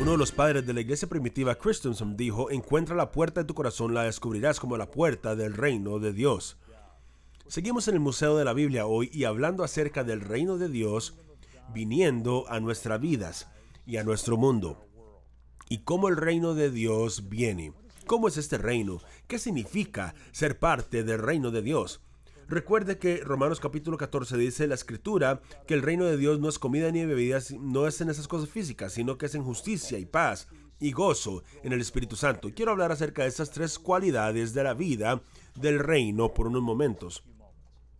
Uno de los padres de la iglesia primitiva, Christensen, dijo, encuentra la puerta de tu corazón, la descubrirás como la puerta del reino de Dios. Seguimos en el Museo de la Biblia hoy y hablando acerca del reino de Dios viniendo a nuestras vidas y a nuestro mundo. Y cómo el reino de Dios viene. ¿Cómo es este reino? ¿Qué significa ser parte del reino de Dios? Recuerde que Romanos capítulo 14 dice la escritura que el reino de Dios no es comida ni bebida, no es en esas cosas físicas, sino que es en justicia y paz y gozo en el Espíritu Santo. Quiero hablar acerca de estas tres cualidades de la vida del reino por unos momentos.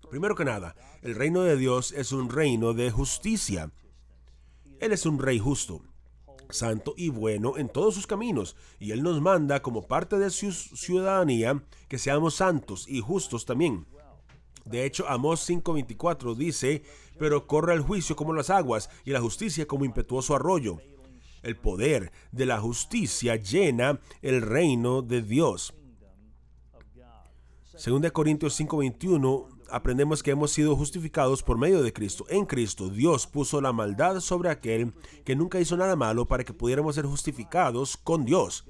Primero que nada, el reino de Dios es un reino de justicia. Él es un rey justo, santo y bueno en todos sus caminos, y Él nos manda como parte de su ciudadanía que seamos santos y justos también. De hecho, Amós 5:24 dice, pero corre el juicio como las aguas y la justicia como impetuoso arroyo. El poder de la justicia llena el reino de Dios. Según de Corintios 5:21, aprendemos que hemos sido justificados por medio de Cristo. En Cristo, Dios puso la maldad sobre aquel que nunca hizo nada malo para que pudiéramos ser justificados con Dios.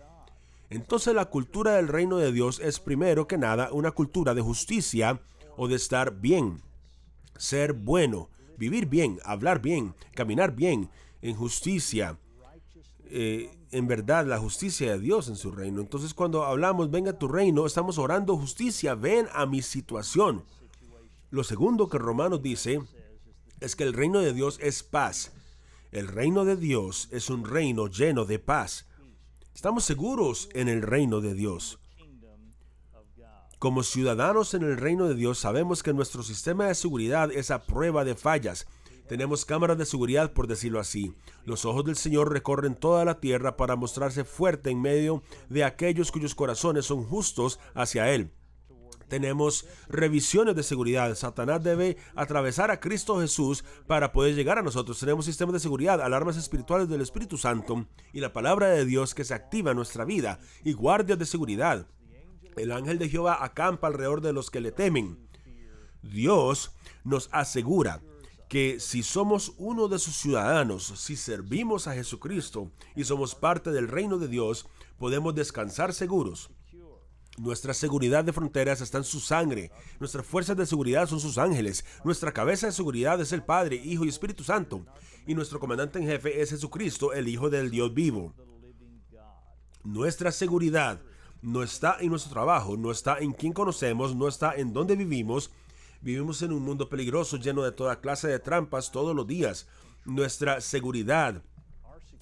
Entonces la cultura del reino de Dios es primero que nada una cultura de justicia o de estar bien, ser bueno, vivir bien, hablar bien, caminar bien, en justicia, eh, en verdad, la justicia de Dios en su reino. Entonces cuando hablamos, venga a tu reino, estamos orando justicia, ven a mi situación. Lo segundo que Romanos dice es que el reino de Dios es paz. El reino de Dios es un reino lleno de paz. Estamos seguros en el reino de Dios. Como ciudadanos en el reino de Dios sabemos que nuestro sistema de seguridad es a prueba de fallas. Tenemos cámaras de seguridad, por decirlo así. Los ojos del Señor recorren toda la tierra para mostrarse fuerte en medio de aquellos cuyos corazones son justos hacia Él. Tenemos revisiones de seguridad. Satanás debe atravesar a Cristo Jesús para poder llegar a nosotros. Tenemos sistemas de seguridad, alarmas espirituales del Espíritu Santo y la palabra de Dios que se activa en nuestra vida y guardias de seguridad. El ángel de Jehová acampa alrededor de los que le temen. Dios nos asegura que si somos uno de sus ciudadanos, si servimos a Jesucristo y somos parte del reino de Dios, podemos descansar seguros. Nuestra seguridad de fronteras está en su sangre. Nuestras fuerzas de seguridad son sus ángeles. Nuestra cabeza de seguridad es el Padre, Hijo y Espíritu Santo. Y nuestro comandante en jefe es Jesucristo, el Hijo del Dios vivo. Nuestra seguridad no está en nuestro trabajo, no está en quién conocemos, no está en dónde vivimos. Vivimos en un mundo peligroso lleno de toda clase de trampas todos los días. Nuestra seguridad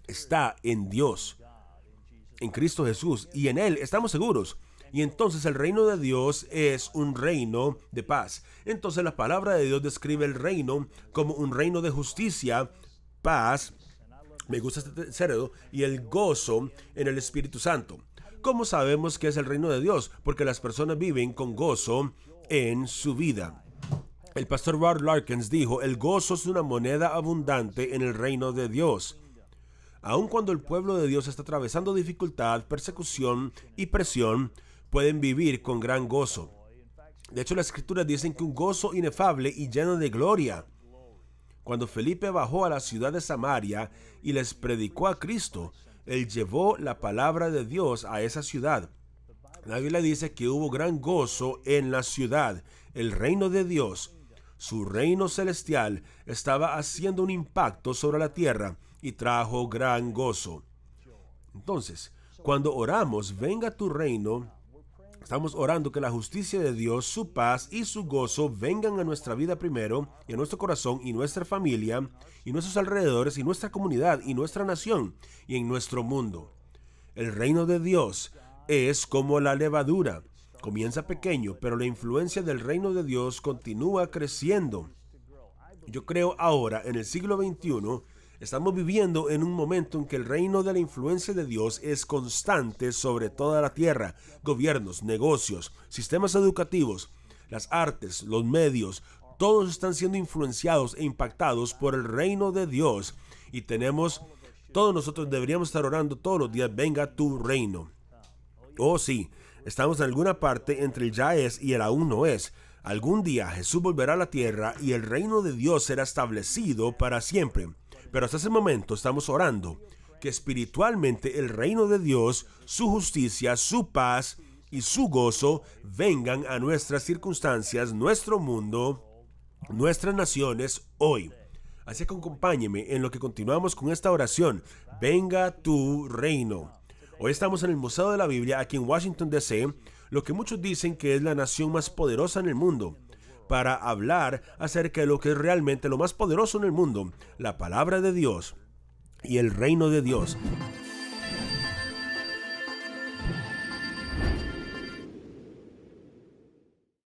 está en Dios, en Cristo Jesús, y en Él estamos seguros. Y entonces el reino de Dios es un reino de paz. Entonces la palabra de Dios describe el reino como un reino de justicia, paz, me gusta este cerdo y el gozo en el Espíritu Santo. ¿Cómo sabemos que es el reino de Dios? Porque las personas viven con gozo en su vida. El pastor Ward Larkins dijo, el gozo es una moneda abundante en el reino de Dios. Aun cuando el pueblo de Dios está atravesando dificultad, persecución y presión, pueden vivir con gran gozo. De hecho, las escrituras dicen que un gozo inefable y lleno de gloria. Cuando Felipe bajó a la ciudad de Samaria y les predicó a Cristo, él llevó la palabra de Dios a esa ciudad. La Biblia dice que hubo gran gozo en la ciudad. El reino de Dios, su reino celestial, estaba haciendo un impacto sobre la tierra y trajo gran gozo. Entonces, cuando oramos, venga tu reino, Estamos orando que la justicia de Dios, su paz y su gozo vengan a nuestra vida primero, y a nuestro corazón y nuestra familia, y nuestros alrededores, y nuestra comunidad, y nuestra nación, y en nuestro mundo. El reino de Dios es como la levadura. Comienza pequeño, pero la influencia del reino de Dios continúa creciendo. Yo creo ahora, en el siglo XXI, Estamos viviendo en un momento en que el reino de la influencia de Dios es constante sobre toda la tierra, gobiernos, negocios, sistemas educativos, las artes, los medios, todos están siendo influenciados e impactados por el reino de Dios y tenemos, todos nosotros deberíamos estar orando todos los días, venga tu reino. Oh sí, estamos en alguna parte entre el ya es y el aún no es. Algún día Jesús volverá a la tierra y el reino de Dios será establecido para siempre. Pero hasta ese momento estamos orando que espiritualmente el reino de Dios, su justicia, su paz y su gozo vengan a nuestras circunstancias, nuestro mundo, nuestras naciones hoy. Así que acompáñeme en lo que continuamos con esta oración. Venga tu reino. Hoy estamos en el Museo de la Biblia aquí en Washington, D.C., lo que muchos dicen que es la nación más poderosa en el mundo para hablar acerca de lo que es realmente lo más poderoso en el mundo, la palabra de Dios y el reino de Dios.